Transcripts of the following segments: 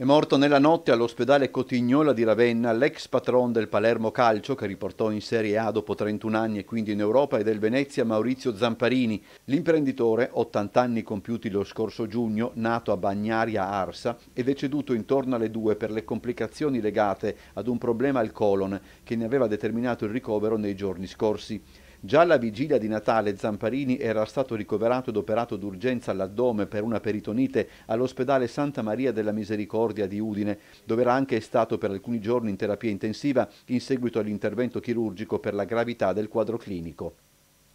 È morto nella notte all'ospedale Cotignola di Ravenna l'ex patron del Palermo Calcio che riportò in Serie A dopo 31 anni e quindi in Europa e del Venezia Maurizio Zamparini. L'imprenditore, 80 anni compiuti lo scorso giugno, nato a Bagnaria Arsa è deceduto intorno alle 2 per le complicazioni legate ad un problema al colon che ne aveva determinato il ricovero nei giorni scorsi. Già alla vigilia di Natale Zamparini era stato ricoverato ed operato d'urgenza all'addome per una peritonite all'ospedale Santa Maria della Misericordia di Udine, dove era anche stato per alcuni giorni in terapia intensiva in seguito all'intervento chirurgico per la gravità del quadro clinico.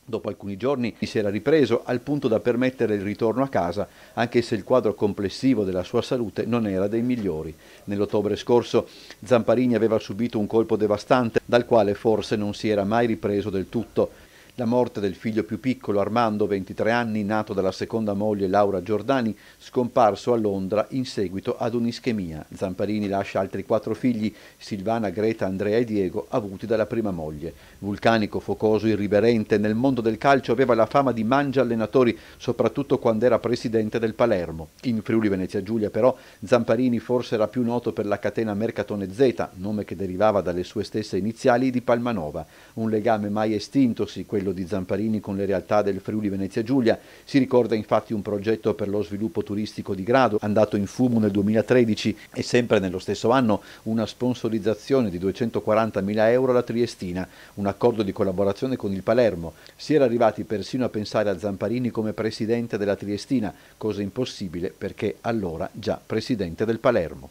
Dopo alcuni giorni si era ripreso al punto da permettere il ritorno a casa, anche se il quadro complessivo della sua salute non era dei migliori. Nell'ottobre scorso Zamparini aveva subito un colpo devastante dal quale forse non si era mai ripreso del tutto. La morte del figlio più piccolo Armando, 23 anni, nato dalla seconda moglie Laura Giordani, scomparso a Londra in seguito ad un'ischemia. Zamparini lascia altri quattro figli, Silvana, Greta, Andrea e Diego, avuti dalla prima moglie. Vulcanico, focoso, irriverente, nel mondo del calcio aveva la fama di mangia allenatori, soprattutto quando era presidente del Palermo. In Friuli Venezia Giulia però Zamparini forse era più noto per la catena Mercatone Z, nome che derivava dalle sue stesse iniziali di Palmanova. Un legame mai estintosi, quel quello di Zamparini con le realtà del Friuli Venezia Giulia. Si ricorda infatti un progetto per lo sviluppo turistico di grado andato in fumo nel 2013 e sempre nello stesso anno una sponsorizzazione di 240.000 euro alla Triestina, un accordo di collaborazione con il Palermo. Si era arrivati persino a pensare a Zamparini come presidente della Triestina, cosa impossibile perché allora già presidente del Palermo.